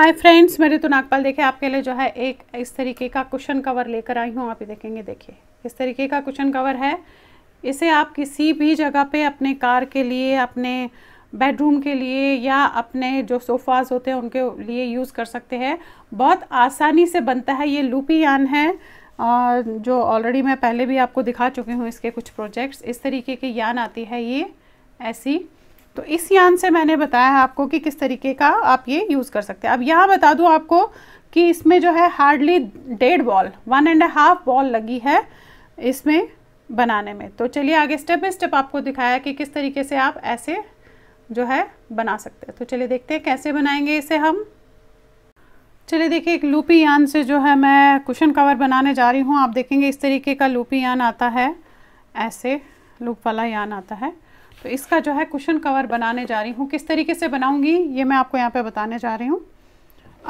hi friends मेरे तो नागपाल देखे आपके लिए जो है एक इस तरीके का कुशन कवर लेकर आई हूँ आप ही देखेंगे देखिए इस तरीके का कुशन कवर है इसे आप किसी भी जगह पे अपने कार के लिए अपने बेडरूम के लिए या अपने जो सोफ़ाज होते हैं उनके लिए यूज़ कर सकते हैं बहुत आसानी से बनता है ये लूपी यान है जो ऑलरेडी मैं पहले भी आपको दिखा चुकी हूँ इसके कुछ प्रोजेक्ट्स इस तरीके की यान आती है ये ऐसी तो इस यान से मैंने बताया है आपको कि किस तरीके का आप ये यूज़ कर सकते हैं अब यहाँ बता दूँ आपको कि इसमें जो है हार्डली डेढ़ ball one and half ball लगी है इसमें बनाने में तो चलिए आगे स्टेप बाई स्टेप आपको दिखाया कि किस तरीके से आप ऐसे जो है बना सकते हैं तो चलिए देखते हैं कैसे बनाएंगे इसे हम चलिए देखिए एक लूपी यान से जो है मैं कुशन कवर बनाने जा रही हूँ आप देखेंगे इस तरीके का लूपी यान आता है ऐसे लूप वाला यान आता है तो इसका जो है कुशन कवर बनाने जा रही हूँ किस तरीके से बनाऊंगी ये मैं आपको यहाँ पे बताने जा रही हूँ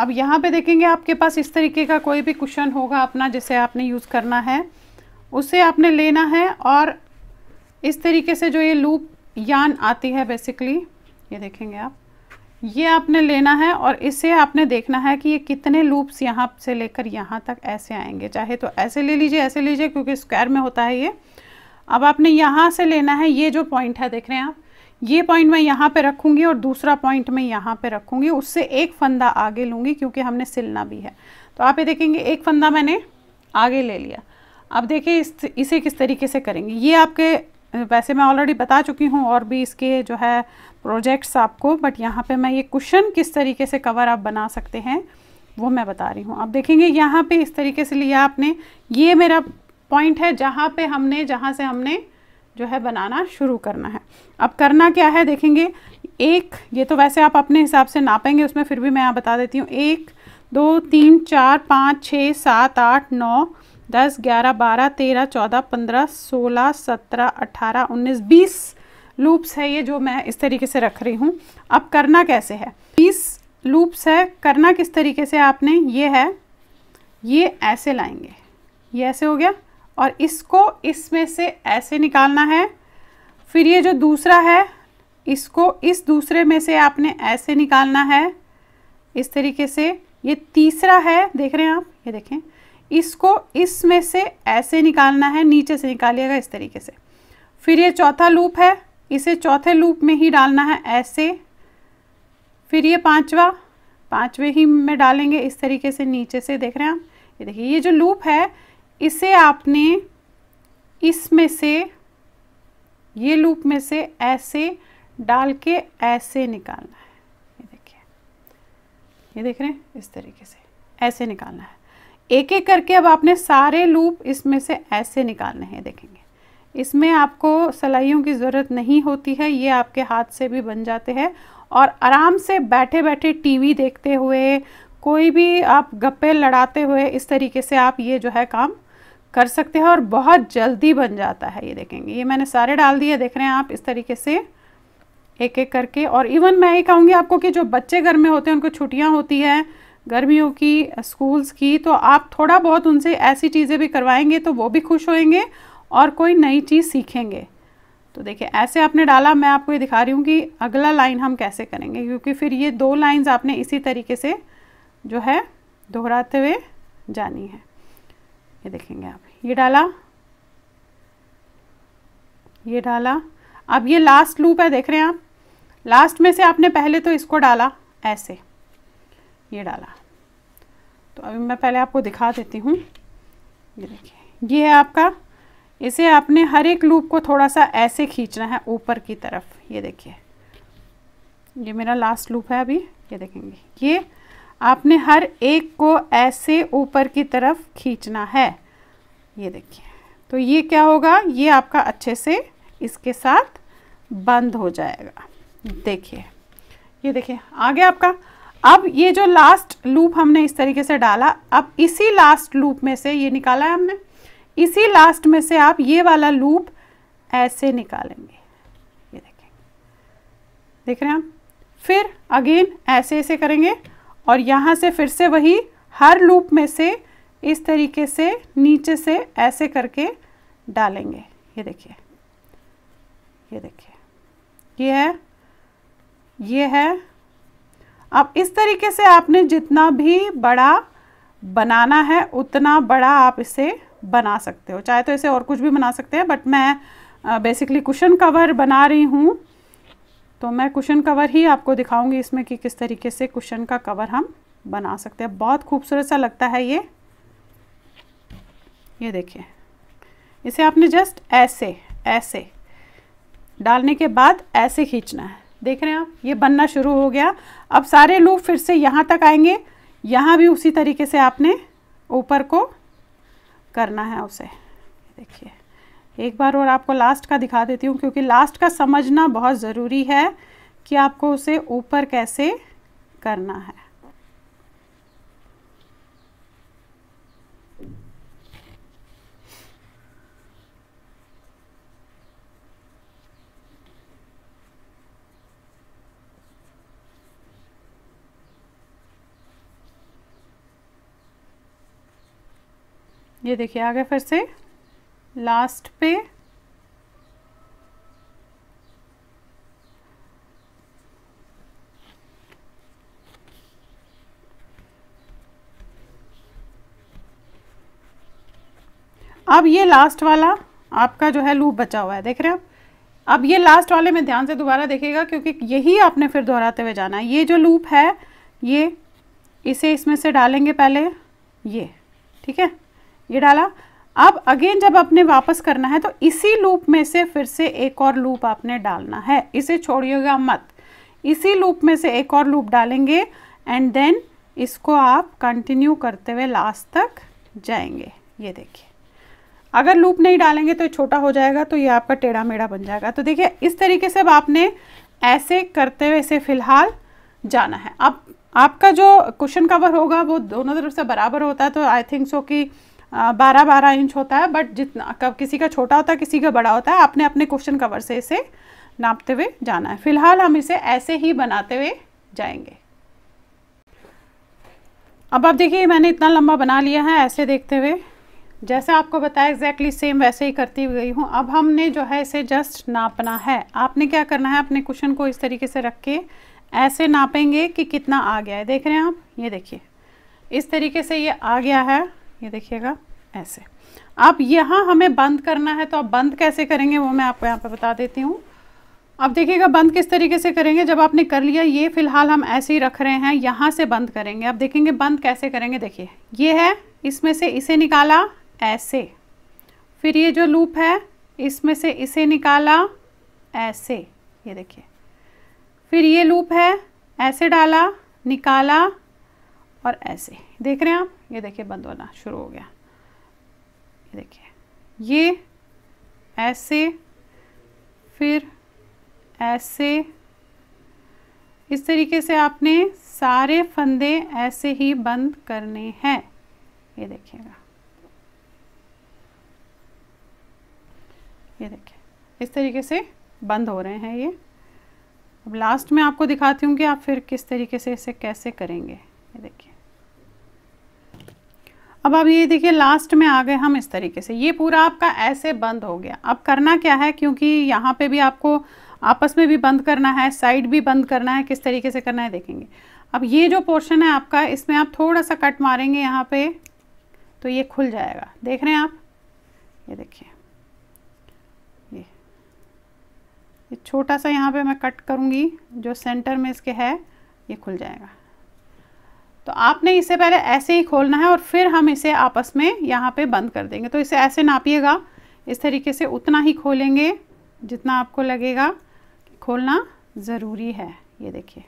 अब यहाँ पे देखेंगे आपके पास इस तरीके का कोई भी कुशन होगा अपना जिसे आपने यूज़ करना है उसे आपने लेना है और इस तरीके से जो ये लूप यान आती है बेसिकली ये देखेंगे आप ये आपने लेना है और इसे आपने देखना है कि ये कितने लूप्स यहाँ से लेकर यहाँ तक ऐसे आएंगे चाहे तो ऐसे ले लीजिए ऐसे लीजिए क्योंकि स्क्वायर में होता है ये अब आपने यहाँ से लेना है ये जो पॉइंट है देख रहे हैं आप ये पॉइंट मैं यहाँ पे रखूँगी और दूसरा पॉइंट मैं यहाँ पे रखूँगी उससे एक फंदा आगे लूँगी क्योंकि हमने सिलना भी है तो आप ये देखेंगे एक फंदा मैंने आगे ले लिया अब देखिए इस इसे किस तरीके से करेंगे ये आपके वैसे मैं ऑलरेडी बता चुकी हूँ और भी इसके जो है प्रोजेक्ट्स आपको बट यहाँ पर मैं ये क्वेश्चन किस तरीके से कवर आप बना सकते हैं वो मैं बता रही हूँ अब देखेंगे यहाँ पे इस तरीके से लिया आपने ये मेरा पॉइंट है जहाँ पे हमने जहाँ से हमने जो है बनाना शुरू करना है अब करना क्या है देखेंगे एक ये तो वैसे आप अपने हिसाब से नापेंगे उसमें फिर भी मैं यहाँ बता देती हूँ एक दो तीन चार पाँच छः सात आठ नौ दस ग्यारह बारह तेरह चौदह पंद्रह सोलह सत्रह अट्ठारह उन्नीस बीस लूप्स है ये जो मैं इस तरीके से रख रही हूँ अब करना कैसे है बीस लूप्स है करना किस तरीके से आपने ये है ये ऐसे लाएंगे ये ऐसे हो गया और इसको इसमें से ऐसे निकालना है फिर ये जो दूसरा है इसको इस दूसरे में से आपने ऐसे निकालना है इस तरीके से ये तीसरा है देख रहे हैं आप ये देखें इसको इसमें से ऐसे निकालना है नीचे से निकालिएगा इस तरीके से फिर ये चौथा लूप है इसे चौथे लूप में ही डालना है ऐसे फिर ये पांचवा पांचवे ही में डालेंगे इस तरीके से नीचे से देख रहे हैं आप ये देखिए ये जो लूप है इसे आपने इसमें से ये लूप में से ऐसे डाल के ऐसे निकालना है ये देखिए ये देख रहे हैं इस तरीके से ऐसे निकालना है एक एक करके अब आपने सारे लूप इसमें से ऐसे निकालने हैं देखेंगे इसमें आपको सलाइयों की ज़रूरत नहीं होती है ये आपके हाथ से भी बन जाते हैं और आराम से बैठे बैठे टीवी देखते हुए कोई भी आप गप्पे लड़ाते हुए इस तरीके से आप ये जो है काम कर सकते हैं और बहुत जल्दी बन जाता है ये देखेंगे ये मैंने सारे डाल दिए देख रहे हैं आप इस तरीके से एक एक करके और इवन मैं ये कहूँगी आपको कि जो बच्चे घर में होते हैं उनको छुट्टियाँ होती हैं गर्मियों की स्कूल्स की तो आप थोड़ा बहुत उनसे ऐसी चीज़ें भी करवाएंगे तो वो भी खुश होएंगे और कोई नई चीज़ सीखेंगे तो देखिए ऐसे आपने डाला मैं आपको ये दिखा रही हूँ कि अगला लाइन हम कैसे करेंगे क्योंकि फिर ये दो लाइन्स आपने इसी तरीके से जो है दोहराते हुए जानी है ये देखेंगे आप ये डाला ये डाला अब ये लास्ट लूप है देख रहे हैं आप लास्ट में से आपने पहले तो इसको डाला ऐसे ये डाला तो अभी मैं पहले आपको दिखा देती हूँ ये देखिए ये है आपका इसे आपने हर एक लूप को थोड़ा सा ऐसे खींचना है ऊपर की तरफ ये देखिए ये मेरा लास्ट लूप है अभी ये देखेंगे ये आपने हर एक को ऐसे ऊपर की तरफ खींचना है ये देखिए तो ये क्या होगा ये आपका अच्छे से इसके साथ बंद हो जाएगा देखिए ये देखिए आगे आपका अब ये जो लास्ट लूप हमने इस तरीके से डाला अब इसी लास्ट लूप में से ये निकाला है हमने इसी लास्ट में से आप ये वाला लूप ऐसे निकालेंगे ये देखें देख रहे हैं हम फिर अगेन ऐसे ऐसे करेंगे और यहाँ से फिर से वही हर लूप में से इस तरीके से नीचे से ऐसे करके डालेंगे ये देखिए ये देखिए ये है ये है अब इस तरीके से आपने जितना भी बड़ा बनाना है उतना बड़ा आप इसे बना सकते हो चाहे तो इसे और कुछ भी बना सकते हैं बट मैं बेसिकली कुशन कवर बना रही हूँ तो मैं कुशन कवर ही आपको दिखाऊंगी इसमें कि किस तरीके से कुशन का कवर हम बना सकते हैं बहुत खूबसूरत सा लगता है ये ये देखिए इसे आपने जस्ट ऐसे ऐसे डालने के बाद ऐसे खींचना है देख रहे हैं आप ये बनना शुरू हो गया अब सारे लूप फिर से यहाँ तक आएंगे यहाँ भी उसी तरीके से आपने ऊपर को करना है उसे देखिए एक बार और आपको लास्ट का दिखा देती हूँ क्योंकि लास्ट का समझना बहुत ज़रूरी है कि आपको उसे ऊपर कैसे करना है ये देखिए आगे फिर से लास्ट पे अब ये लास्ट वाला आपका जो है लूप बचा हुआ है देख रहे हैं आप अब ये लास्ट वाले में ध्यान से दोबारा देखेगा क्योंकि यही आपने फिर दोहराते हुए जाना है ये जो लूप है ये इसे इसमें से डालेंगे पहले ये ठीक है ये डाला अब अगेन जब आपने वापस करना है तो इसी लूप में से फिर से एक और लूप आपने डालना है इसे छोड़िएगा मत इसी लूप में से एक और लूप डालेंगे एंड देन इसको आप कंटिन्यू करते हुए लास्ट तक जाएंगे ये देखिए अगर लूप नहीं डालेंगे तो छोटा हो जाएगा तो ये आपका टेढ़ा मेढ़ा बन जाएगा तो देखिए इस तरीके से अब आपने ऐसे करते हुए इसे फ़िलहाल जाना है अब आपका जो क्वेश्चन कवर होगा वो दोनों तरफ से बराबर होता है तो आई थिंक सो कि बारह बारह इंच होता है बट जितना कब किसी का छोटा होता है किसी का बड़ा होता है आपने अपने क्वेश्चन कवर से इसे नापते हुए जाना है फिलहाल हम इसे ऐसे ही बनाते हुए जाएंगे अब आप देखिए मैंने इतना लंबा बना लिया है ऐसे देखते हुए जैसे आपको बताया एग्जैक्टली सेम वैसे ही करती गई हूँ अब हमने जो है इसे जस्ट नापना है आपने क्या करना है अपने क्वेश्चन को इस तरीके से रख के ऐसे नापेंगे कि कितना आ गया है देख रहे हैं आप ये देखिए इस तरीके से ये आ गया है ये देखिएगा ऐसे अब यहाँ हमें बंद करना है तो आप बंद कैसे करेंगे वो मैं आपको यहाँ पर बता देती हूँ अब देखिएगा बंद किस तरीके से करेंगे जब आपने कर लिया ये फ़िलहाल हम ऐसे ही रख रहे हैं यहाँ से बंद करेंगे अब देखेंगे बंद कैसे करेंगे देखिए ये है इसमें से इसे निकाला ऐसे फिर ये जो लूप है इसमें से इसे निकाला ऐसे ये देखिए फिर ये लूप है ऐसे डाला निकाला और ऐसे देख रहे हैं आप ये देखिए बंद होना शुरू हो गया ये देखिए ये ऐसे फिर ऐसे इस तरीके से आपने सारे फंदे ऐसे ही बंद करने हैं ये देखिएगा ये देखिए इस तरीके से बंद हो रहे हैं ये अब लास्ट में आपको दिखाती हूँ कि आप फिर किस तरीके से इसे कैसे करेंगे ये देखिए अब आप ये देखिए लास्ट में आ गए हम इस तरीके से ये पूरा आपका ऐसे बंद हो गया अब करना क्या है क्योंकि यहाँ पे भी आपको आपस में भी बंद करना है साइड भी बंद करना है किस तरीके से करना है देखेंगे अब ये जो पोर्शन है आपका इसमें आप थोड़ा सा कट मारेंगे यहाँ पे तो ये खुल जाएगा देख रहे हैं आप ये देखिए ये ये छोटा सा यहाँ पे मैं कट करूँगी जो सेंटर में इसके है ये खुल जाएगा तो आपने इसे पहले ऐसे ही खोलना है और फिर हम इसे आपस में यहाँ पे बंद कर देंगे तो इसे ऐसे नापिएगा इस तरीके से उतना ही खोलेंगे जितना आपको लगेगा कि खोलना ज़रूरी है ये देखिए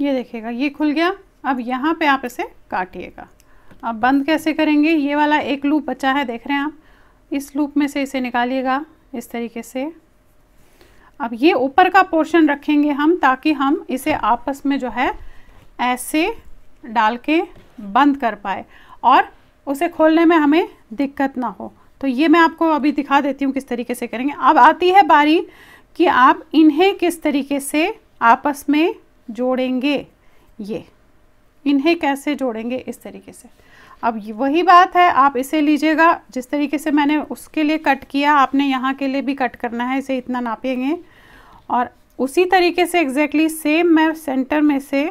ये देखिएगा ये खुल गया अब यहाँ पे आप इसे काटिएगा अब बंद कैसे करेंगे ये वाला एक लूप बचा है देख रहे हैं आप इस लूप में से इसे निकालिएगा इस तरीके से अब ये ऊपर का पोर्शन रखेंगे हम ताकि हम इसे आपस में जो है ऐसे डाल के बंद कर पाए और उसे खोलने में हमें दिक्कत ना हो तो ये मैं आपको अभी दिखा देती हूँ किस तरीके से करेंगे अब आती है बारी कि आप इन्हें किस तरीके से आपस में जोड़ेंगे ये इन्हें कैसे जोड़ेंगे इस तरीके से अब वही बात है आप इसे लीजिएगा जिस तरीके से मैंने उसके लिए कट किया आपने यहाँ के लिए भी कट करना है इसे इतना नापेंगे और उसी तरीके से एग्जैक्टली exactly सेम मैं सेंटर में से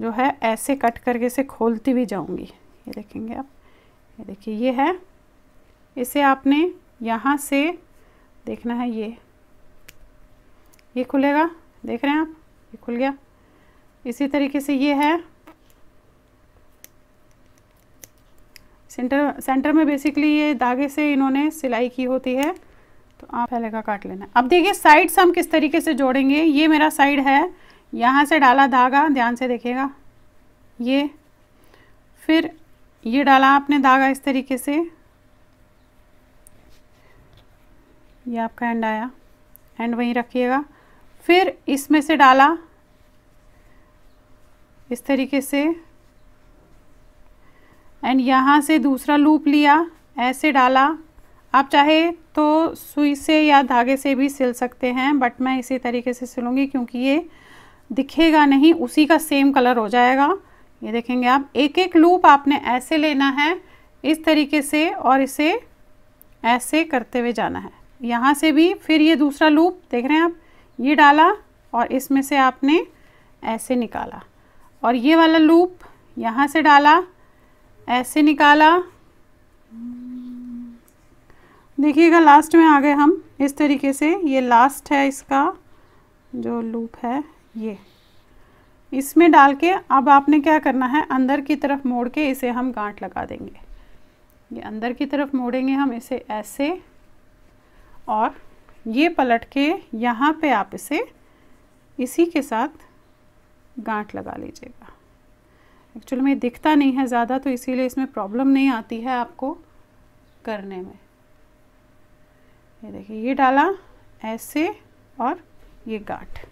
जो है ऐसे कट करके इसे खोलती भी जाऊँगी ये देखेंगे आप ये देखिए ये है इसे आपने यहाँ से देखना है ये ये खुलेगा देख रहे हैं आप ये खुल गया इसी तरीके से ये है सेंटर सेंटर में बेसिकली ये धागे से इन्होंने सिलाई की होती है तो आप पहले का काट लेना अब देखिए साइड्स हम किस तरीके से जोड़ेंगे ये मेरा साइड है यहाँ से डाला धागा ध्यान से देखिएगा ये फिर ये डाला आपने धागा इस तरीके से ये आपका एंड आया एंड वहीं रखिएगा फिर इसमें से डाला इस तरीके से एंड यहाँ से दूसरा लूप लिया ऐसे डाला आप चाहे तो सुई से या धागे से भी सिल सकते हैं बट मैं इसी तरीके से सिलूँगी क्योंकि ये दिखेगा नहीं उसी का सेम कलर हो जाएगा ये देखेंगे आप एक एक लूप आपने ऐसे लेना है इस तरीके से और इसे ऐसे करते हुए जाना है यहाँ से भी फिर ये दूसरा लूप देख रहे हैं आप ये डाला और इसमें से आपने ऐसे निकाला और ये वाला लूप यहाँ से डाला ऐसे निकाला देखिएगा लास्ट में आ गए हम इस तरीके से ये लास्ट है इसका जो लूप है ये इसमें डाल के अब आपने क्या करना है अंदर की तरफ मोड़ के इसे हम गांठ लगा देंगे ये अंदर की तरफ मोड़ेंगे हम इसे ऐसे और ये पलट के यहाँ पे आप इसे इसी के साथ गांठ लगा लीजिएगा एक्चुअली में दिखता नहीं है ज़्यादा तो इसीलिए इसमें प्रॉब्लम नहीं आती है आपको करने में ये देखिए ये डाला ऐसे और ये गाठ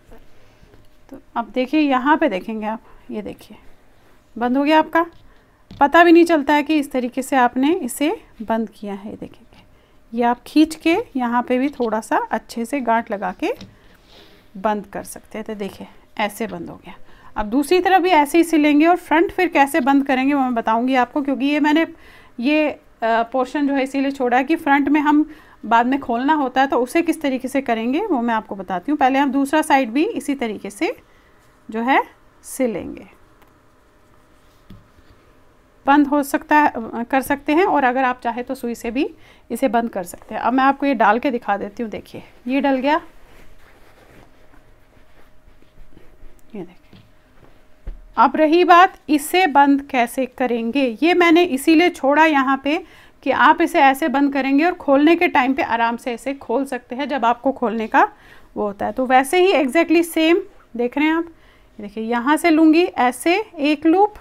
तो अब देखिए यहाँ पे देखेंगे आप ये देखिए बंद हो गया आपका पता भी नहीं चलता है कि इस तरीके से आपने इसे बंद किया है ये देखेंगे ये आप खींच के यहाँ पे भी थोड़ा सा अच्छे से गांठ लगा के बंद कर सकते हैं तो देखिए ऐसे बंद हो गया अब दूसरी तरफ भी ऐसे ही सिलेंगे और फ्रंट फिर कैसे बंद करेंगे वो मैं बताऊंगी आपको क्योंकि ये मैंने ये पोर्शन जो है इसीलिए छोड़ा कि फ्रंट में हम बाद में खोलना होता है तो उसे किस तरीके से करेंगे वो मैं आपको बताती हूँ पहले हम दूसरा साइड भी इसी तरीके से जो है सिलेंगे बंद हो सकता है कर सकते हैं और अगर आप चाहे तो सुई से भी इसे बंद कर सकते हैं अब मैं आपको ये डाल के दिखा देती हूँ देखिए ये डल गया अब रही बात इसे बंद कैसे करेंगे ये मैंने इसीलिए छोड़ा यहाँ पे कि आप इसे ऐसे बंद करेंगे और खोलने के टाइम पे आराम से इसे खोल सकते हैं जब आपको खोलने का वो होता है तो वैसे ही एग्जैक्टली सेम देख रहे हैं आप देखिए यहाँ से लूँगी ऐसे एक लूप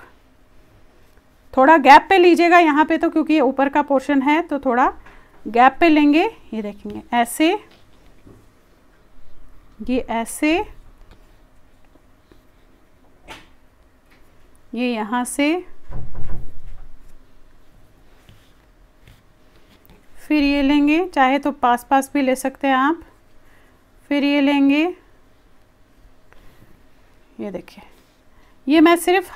थोड़ा गैप पे लीजिएगा यहाँ पे तो क्योंकि ये ऊपर का पोर्शन है तो थोड़ा गैप पे लेंगे ये देखेंगे ऐसे ये ऐसे ये यहाँ से फिर ये लेंगे चाहे तो पास पास भी ले सकते हैं आप फिर ये लेंगे ये देखिए ये मैं सिर्फ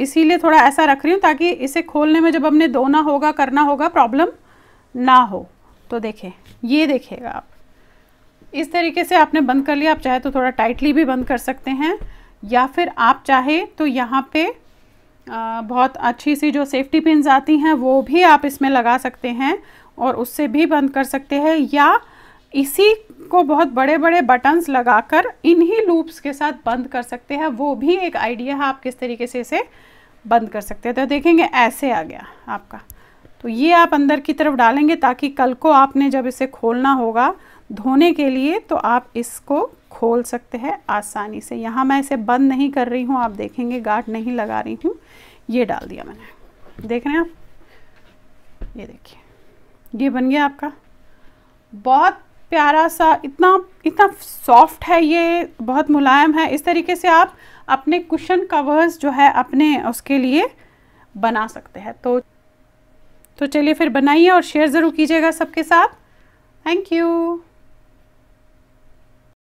इसीलिए थोड़ा ऐसा रख रही हूँ ताकि इसे खोलने में जब हमने धोना होगा करना होगा प्रॉब्लम ना हो तो देखें ये देखिएगा आप इस तरीके से आपने बंद कर लिया आप चाहे तो थोड़ा टाइटली भी बंद कर सकते हैं या फिर आप चाहे तो यहाँ पे बहुत अच्छी सी जो सेफ्टी पिन आती हैं वो भी आप इसमें लगा सकते हैं और उससे भी बंद कर सकते हैं या इसी को बहुत बड़े बड़े बटन्स लगाकर इन्हीं लूप्स के साथ बंद कर सकते हैं वो भी एक आइडिया है आप किस तरीके से इसे बंद कर सकते हैं तो देखेंगे ऐसे आ गया आपका तो ये आप अंदर की तरफ डालेंगे ताकि कल को आपने जब इसे खोलना होगा धोने के लिए तो आप इसको खोल सकते हैं आसानी से यहाँ मैं इसे बंद नहीं कर रही हूँ आप देखेंगे गाठ नहीं लगा रही हूँ ये डाल दिया मैंने देख रहे हैं आप ये देखिए ये बन गया आपका बहुत प्यारा सा इतना इतना सॉफ्ट है ये बहुत मुलायम है इस तरीके से आप अपने कुशन कवर्स जो है अपने उसके लिए बना सकते हैं तो तो चलिए फिर बनाइए और शेयर ज़रूर कीजिएगा सबके साथ थैंक यू